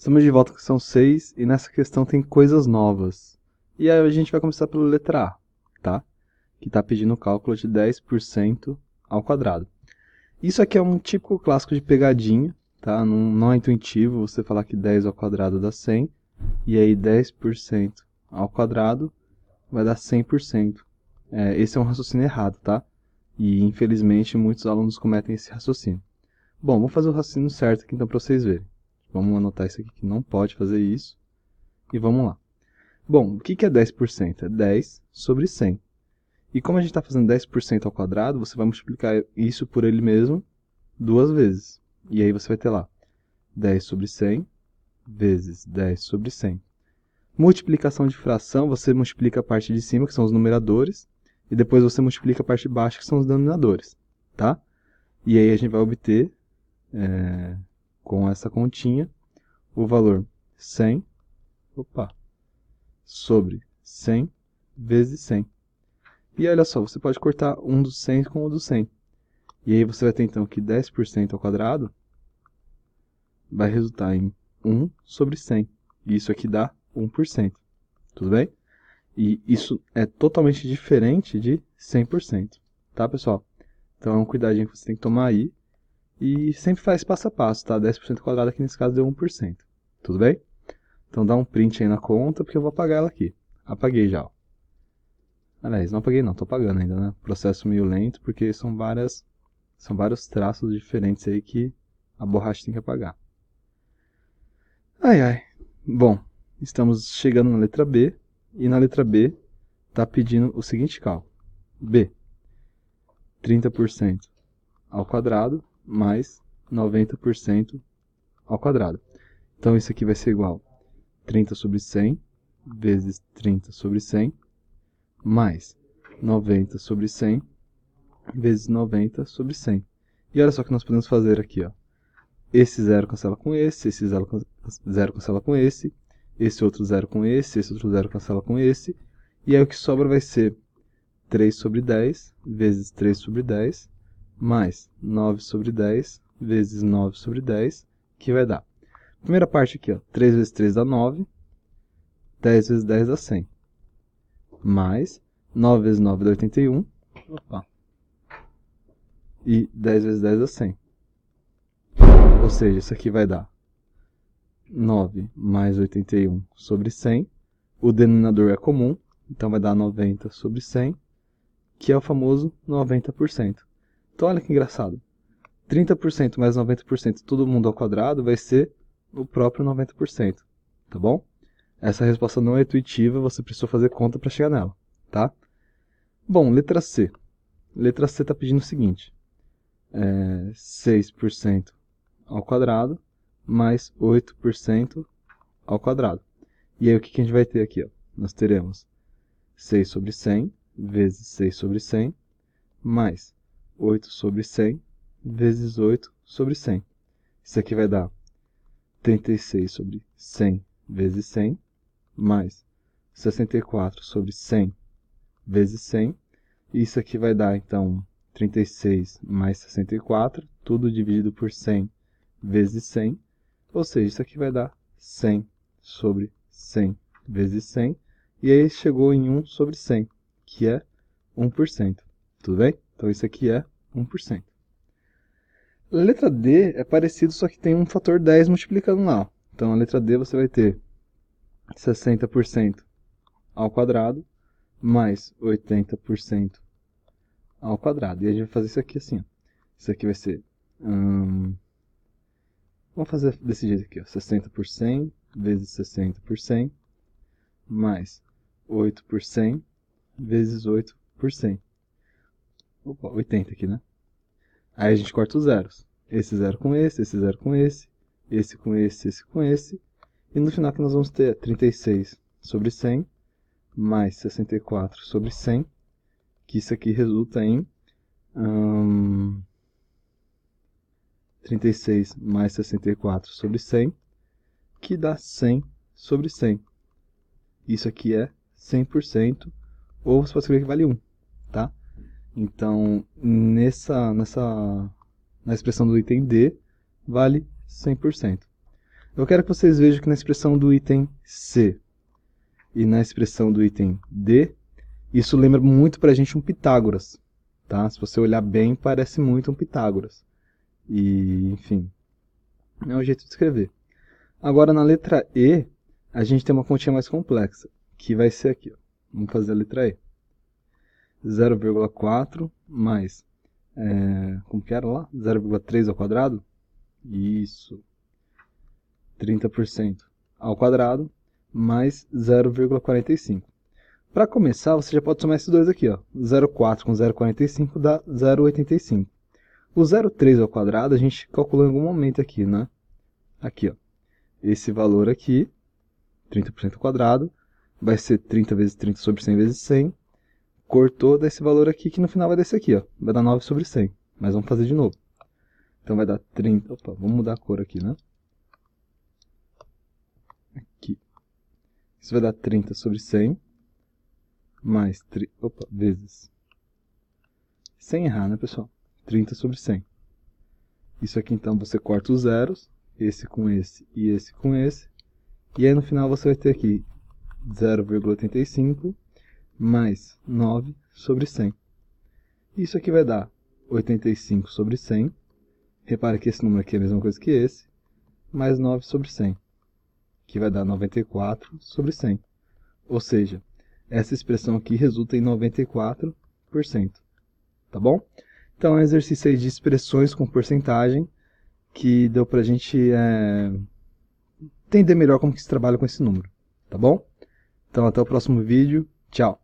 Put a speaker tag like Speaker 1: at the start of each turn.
Speaker 1: Estamos de volta com são 6 e nessa questão tem coisas novas. E aí a gente vai começar pela letra A, tá? Que está pedindo o cálculo de 10% ao quadrado. Isso aqui é um típico clássico de pegadinha, tá? Não, não, é intuitivo você falar que 10 ao quadrado dá 100, e aí 10% ao quadrado vai dar 100%. É, esse é um raciocínio errado, tá? E infelizmente muitos alunos cometem esse raciocínio. Bom, vou fazer o raciocínio certo aqui então para vocês verem. Vamos anotar isso aqui que não pode fazer isso. E vamos lá. Bom, o que é 10%? É 10 sobre 100. E como a gente está fazendo 10% ao quadrado, você vai multiplicar isso por ele mesmo duas vezes. E aí você vai ter lá 10 sobre 100 vezes 10 sobre 100. Multiplicação de fração, você multiplica a parte de cima, que são os numeradores, e depois você multiplica a parte de baixo, que são os denominadores, tá? E aí a gente vai obter é, com essa continha, o valor 100, opa, sobre 100 vezes 100. E olha só, você pode cortar um dos 100 com o um do 100. E aí você vai ter então que 10% ao quadrado vai resultar em 1 sobre 100. E isso aqui dá 1%. Tudo bem? E isso é totalmente diferente de 100%. Tá, pessoal? Então é um cuidadinho que você tem que tomar aí e sempre faz passo a passo, tá? 10% quadrado aqui nesse caso deu 1%. Tudo bem? Então dá um print aí na conta, porque eu vou apagar ela aqui. Apaguei já, ó. Aliás, não apaguei não, tô apagando ainda, né? Processo meio lento, porque são várias... São vários traços diferentes aí que a borracha tem que apagar. Ai, ai. Bom, estamos chegando na letra B, e na letra B está pedindo o seguinte cálculo. B, 30% ao quadrado mais 90% ao quadrado. Então isso aqui vai ser igual a 30 sobre 100 vezes 30 sobre 100 mais 90 sobre 100 vezes 90 sobre 100. E olha só o que nós podemos fazer aqui, ó. Esse zero cancela com esse, esse zero, zero cancela com esse, esse outro zero com esse, esse outro zero cancela com esse. E aí o que sobra vai ser 3 sobre 10 vezes 3 sobre 10 mais 9 sobre 10 vezes 9 sobre 10, que vai dar. Primeira parte aqui, ó, 3 vezes 3 dá 9, 10 vezes 10 dá 100, mais 9 vezes 9 dá 81, opa, e 10 vezes 10 dá 100. Ou seja, isso aqui vai dar 9 mais 81 sobre 100, o denominador é comum, então vai dar 90 sobre 100, que é o famoso 90%. Então olha que engraçado. 30% mais 90% todo mundo ao quadrado vai ser o próprio 90%, tá bom? Essa resposta não é intuitiva, você precisa fazer conta para chegar nela, tá? Bom, letra C. Letra C está pedindo o seguinte. É 6% ao quadrado mais 8% ao quadrado. E aí o que, que a gente vai ter aqui? Ó? Nós teremos 6 sobre 100 vezes 6 sobre 100 mais 8 sobre 100 vezes 8 sobre 100. Isso aqui vai dar 36 sobre 100 vezes 100, mais 64 sobre 100 vezes 100. E isso aqui vai dar, então, 36 mais 64, tudo dividido por 100 vezes 100. Ou seja, isso aqui vai dar 100 sobre 100 vezes 100. E aí chegou em 1 sobre 100, que é 1%. Tudo bem? Então isso aqui é 1%. A letra D é parecido, só que tem um fator 10 multiplicando lá. Então, a letra D você vai ter 60% ao quadrado mais 80% ao quadrado. E a gente vai fazer isso aqui assim. Ó. Isso aqui vai ser... Hum, vamos fazer desse jeito aqui. Ó, 60% vezes 60% mais 8% vezes 8%. Opa, 80 aqui, né? Aí a gente corta os zeros. Esse zero com esse, esse zero com esse, esse com esse, esse com esse. E no final que nós vamos ter 36 sobre 100 mais 64 sobre 100, que isso aqui resulta em hum, 36 mais 64 sobre 100, que dá 100 sobre 100. Isso aqui é 100%, ou você pode escrever que vale 1, tá? Então, nessa, nessa na expressão do item D, vale 100%. Eu quero que vocês vejam que na expressão do item C e na expressão do item D, isso lembra muito para a gente um Pitágoras. Tá? Se você olhar bem, parece muito um Pitágoras. E, enfim, é um jeito de escrever. Agora, na letra E, a gente tem uma continha mais complexa, que vai ser aqui. Ó. Vamos fazer a letra E. 0,4 mais. É, como que era lá? 0,3 ao quadrado? Isso. 30% ao quadrado mais 0,45. Para começar, você já pode somar esses dois aqui, ó. 0,4 com 0,45 dá 0,85. O 0,3 ao quadrado a gente calculou em algum momento aqui, né? Aqui, ó. Esse valor aqui, 30% ao quadrado, vai ser 30 vezes 30 sobre 100 vezes 100, cortou desse valor aqui, que no final vai descer aqui, ó. Vai dar 9 sobre 100. Mas vamos fazer de novo. Então vai dar 30, opa, vamos mudar a cor aqui, né? Aqui. Isso vai dar 30 sobre 100, mais, tri, opa, vezes. Sem errar, né, pessoal? 30 sobre 100. Isso aqui, então, você corta os zeros, esse com esse e esse com esse. E aí, no final, você vai ter aqui 0,85 mais 9 sobre 100. Isso aqui vai dar 85 sobre 100. Repara que esse número aqui é a mesma coisa que esse. Mais 9 sobre 100, que vai dar 94 sobre 100. Ou seja, essa expressão aqui resulta em 94%. Tá bom? Então, é um exercício aí de expressões com porcentagem que deu para a gente é, entender melhor como que se trabalha com esse número. Tá bom? Então, até o próximo vídeo. Tchau!